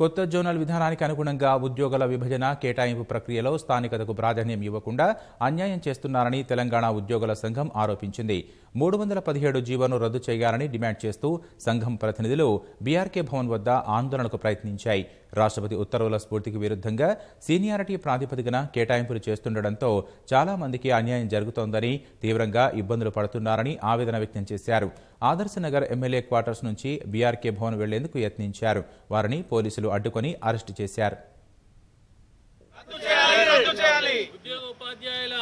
కొత్త జోనల్ విధానానికి అనుగుణంగా ఉద్యోగుల విభజన కేటాయింపు ప్రక్రియలో స్థానికతకు ప్రాధాన్యం ఇవ్వకుండా అన్యాయం చేస్తున్నారని తెలంగాణ ఉద్యోగుల సంఘం ఆరోపించింది మూడు వందల పదిహేడు జీవోను రద్దు చేయాలని డిమాండ్ చేస్తూ సంఘం ప్రతినిధులు బీఆర్కే భవన్ వద్ద ఆందోళనకు ప్రయత్నించాయి రాష్ట్రపతి ఉత్తర్వుల స్ఫూర్తికి విరుద్ధంగా సీనియారిటీ ప్రాతిపదికన కేటాయింపులు చేస్తుండటంతో చాలా మందికి అన్యాయం జరుగుతోందని తీవ్రంగా ఇబ్బందులు పడుతున్నారని ఆవేదన వ్యక్తం చేశారు ఆదర్శనగర్ ఎమ్మెల్యే క్వార్టర్స్ నుంచి బీఆర్కే భవన్ వెళ్లేందుకు యత్నించారు వారిని పోలీసులు అడ్డుకొని అరెస్టు చేశారు ఉద్యోగోపాధ్యాయుల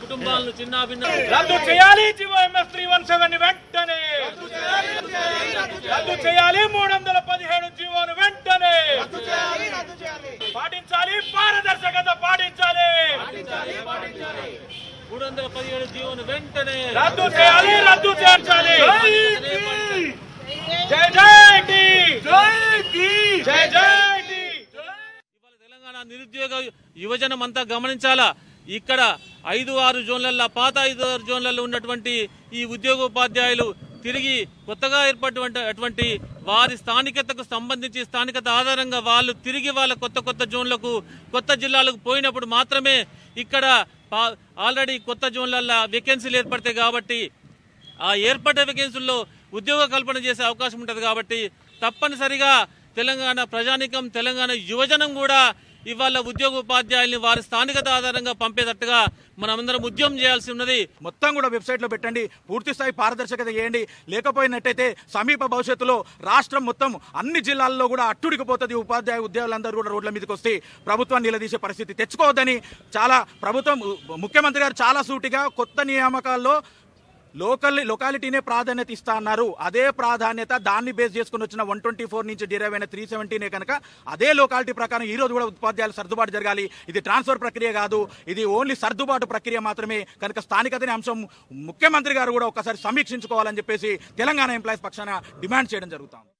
కుటుంబాలను చిన్నాభిన్న రద్దు చేయాలి త్రీ వన్ సెవెన్ వెంటనే రద్దు చేయాలి మూడు వందల జీవోను మూడు వందల పదిహేడు జీవోను వెంటనే రద్దు చేయాలి రద్దు చేర్చాలి తెలంగాణ నిరుద్యోగ యువజనం అంతా గమనించాలా ఇక్కడ ఐదు ఆరు జోన్లల్లో పాత ఐదు ఆరు జోన్లలో ఉన్నటువంటి ఈ ఉద్యోగోపాధ్యాయులు తిరిగి కొత్తగా ఏర్పడినటువంటి వారి స్థానికతకు సంబంధించి స్థానికత ఆధారంగా వాళ్ళు తిరిగి వాళ్ళ కొత్త కొత్త జోన్లకు కొత్త జిల్లాలకు పోయినప్పుడు మాత్రమే ఇక్కడ ఆల్రెడీ కొత్త జోన్లల్లో వేకెన్సీలు ఏర్పడతాయి కాబట్టి ఆ ఏర్పడ్డ వేకెన్సీల్లో ఉద్యోగ కల్పన చేసే అవకాశం ఉంటుంది కాబట్టి తప్పనిసరిగా తెలంగాణ ప్రజానికం తెలంగాణ యువజనం కూడా ఇవాళ ఉద్యోగ ఉపాధ్యాయుల్ని వారి స్థానికత ఆధారంగా పంపేటట్టుగా మనమందరం ఉద్యమం చేయాల్సి ఉన్నది మొత్తం కూడా వెబ్సైట్లో పెట్టండి పూర్తి స్థాయి పారదర్శకత చేయండి లేకపోయినట్టయితే సమీప భవిష్యత్తులో రాష్ట్రం మొత్తం అన్ని జిల్లాల్లో కూడా అట్టుడికిపోతుంది ఉపాధ్యాయ ఉద్యోగులందరూ కూడా రోడ్ల మీదకి వస్తే ప్రభుత్వాన్ని నిలదీసే పరిస్థితి తెచ్చుకోవద్దని చాలా ప్రభుత్వం ముఖ్యమంత్రి గారు చాలా సూటిగా కొత్త నియామకాల్లో లోకల్ లొకాలిటీనే ప్రాధాన్యత ఇస్తా అన్నారు అదే ప్రాధాన్యత దాన్ని బేస్ చేసుకుని వచ్చిన వన్ ట్వంటీ ఫోర్ నుంచి డిరైవ్ అయిన త్రీ సెవెంటీనే కనుక అదే లొకాలిటీ ప్రకారం ఈ రోజు కూడా ఉపాధ్యాయులు సర్దుబాటు జరగాలి ఇది ట్రాన్స్ఫర్ ప్రక్రియ కాదు ఇది ఓన్లీ సర్దుబాటు ప్రక్రియ మాత్రమే కనుక స్థానికతని అంశం ముఖ్యమంత్రి గారు కూడా ఒకసారి సమీక్షించుకోవాలని చెప్పేసి తెలంగాణ ఎంప్లాయీస్ పక్షాన డిమాండ్ చేయడం జరుగుతుంది